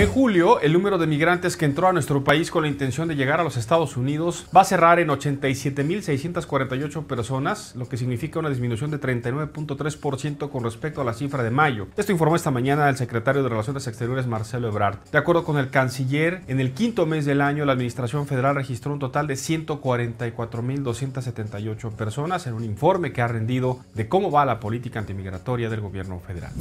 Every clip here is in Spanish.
En julio, el número de migrantes que entró a nuestro país con la intención de llegar a los Estados Unidos va a cerrar en 87.648 personas, lo que significa una disminución de 39.3% con respecto a la cifra de mayo. Esto informó esta mañana el secretario de Relaciones Exteriores, Marcelo Ebrard. De acuerdo con el canciller, en el quinto mes del año, la Administración Federal registró un total de 144.278 personas en un informe que ha rendido de cómo va la política antimigratoria del gobierno federal.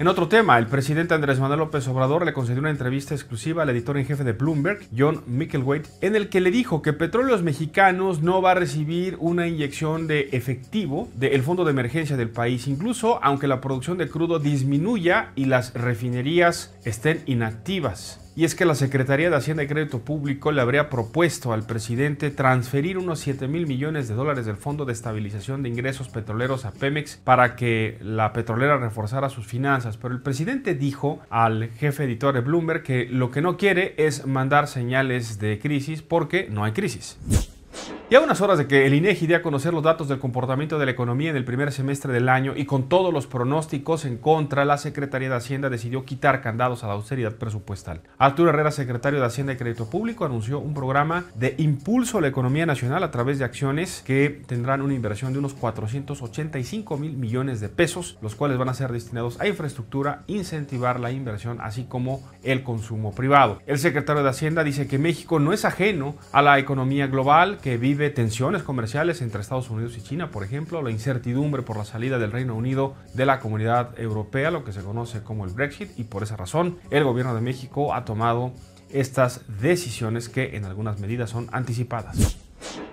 En otro tema, el presidente Andrés Manuel López Obrador le concedió una entrevista exclusiva al editor en jefe de Bloomberg, John Wade, en el que le dijo que Petróleos Mexicanos no va a recibir una inyección de efectivo del fondo de emergencia del país, incluso aunque la producción de crudo disminuya y las refinerías estén inactivas y es que la Secretaría de Hacienda y Crédito Público le habría propuesto al presidente transferir unos 7 mil millones de dólares del Fondo de Estabilización de Ingresos Petroleros a Pemex para que la petrolera reforzara sus finanzas, pero el presidente dijo al jefe editor de Bloomberg que lo que no quiere es mandar señales de crisis porque no hay crisis. Y a unas horas de que el INEGI dé a conocer los datos del comportamiento de la economía en el primer semestre del año y con todos los pronósticos en contra, la Secretaría de Hacienda decidió quitar candados a la austeridad presupuestal. Arturo Herrera, secretario de Hacienda y Crédito Público, anunció un programa de impulso a la economía nacional a través de acciones que tendrán una inversión de unos 485 mil millones de pesos, los cuales van a ser destinados a infraestructura, incentivar la inversión, así como el consumo privado. El secretario de Hacienda dice que México no es ajeno a la economía global que vive tensiones comerciales entre Estados Unidos y China, por ejemplo, la incertidumbre por la salida del Reino Unido de la comunidad europea, lo que se conoce como el Brexit, y por esa razón el gobierno de México ha tomado estas decisiones que en algunas medidas son anticipadas.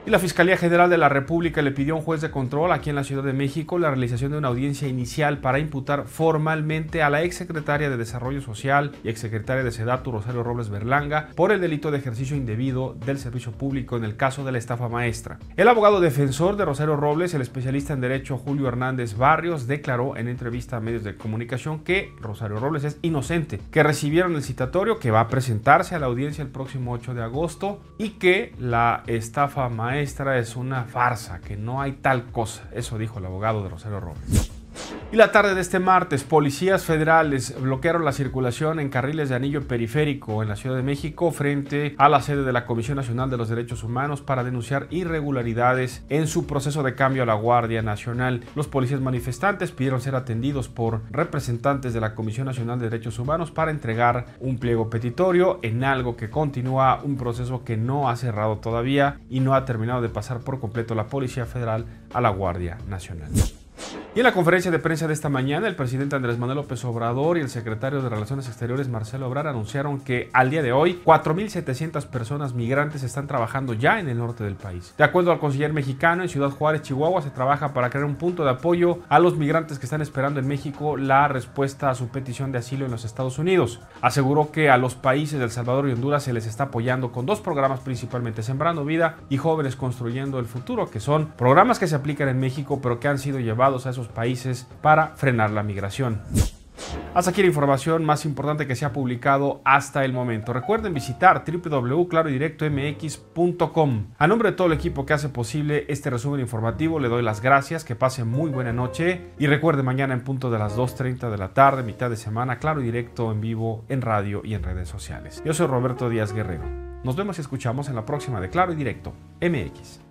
Y la Fiscalía General de la República le pidió a un juez de control aquí en la Ciudad de México la realización de una audiencia inicial para imputar formalmente a la exsecretaria de Desarrollo Social y exsecretaria de Sedatu Rosario Robles Berlanga por el delito de ejercicio indebido del servicio público en el caso de la estafa maestra. El abogado defensor de Rosario Robles, el especialista en derecho Julio Hernández Barrios, declaró en entrevista a medios de comunicación que Rosario Robles es inocente, que recibieron el citatorio que va a presentarse a la audiencia el próximo 8 de agosto y que la estafa maestra es una farsa, que no hay tal cosa. Eso dijo el abogado de Rosario Robles. Y la tarde de este martes, policías federales bloquearon la circulación en carriles de anillo periférico en la Ciudad de México frente a la sede de la Comisión Nacional de los Derechos Humanos para denunciar irregularidades en su proceso de cambio a la Guardia Nacional. Los policías manifestantes pidieron ser atendidos por representantes de la Comisión Nacional de Derechos Humanos para entregar un pliego petitorio en algo que continúa un proceso que no ha cerrado todavía y no ha terminado de pasar por completo la Policía Federal a la Guardia Nacional. Y en la conferencia de prensa de esta mañana, el presidente Andrés Manuel López Obrador y el secretario de Relaciones Exteriores Marcelo Obrar anunciaron que al día de hoy 4.700 personas migrantes están trabajando ya en el norte del país. De acuerdo al canciller mexicano, en Ciudad Juárez, Chihuahua, se trabaja para crear un punto de apoyo a los migrantes que están esperando en México la respuesta a su petición de asilo en los Estados Unidos. Aseguró que a los países de El Salvador y Honduras se les está apoyando con dos programas principalmente, Sembrando Vida y Jóvenes Construyendo el Futuro, que son programas que se aplican en México pero que han sido llevados a esos países para frenar la migración. Hasta aquí la información más importante que se ha publicado hasta el momento. Recuerden visitar www.clarodirectomx.com. A nombre de todo el equipo que hace posible este resumen informativo, le doy las gracias, que pase muy buena noche y recuerde mañana en punto de las 2.30 de la tarde, mitad de semana, Claro y Directo en vivo, en radio y en redes sociales. Yo soy Roberto Díaz Guerrero. Nos vemos y escuchamos en la próxima de Claro y Directo MX.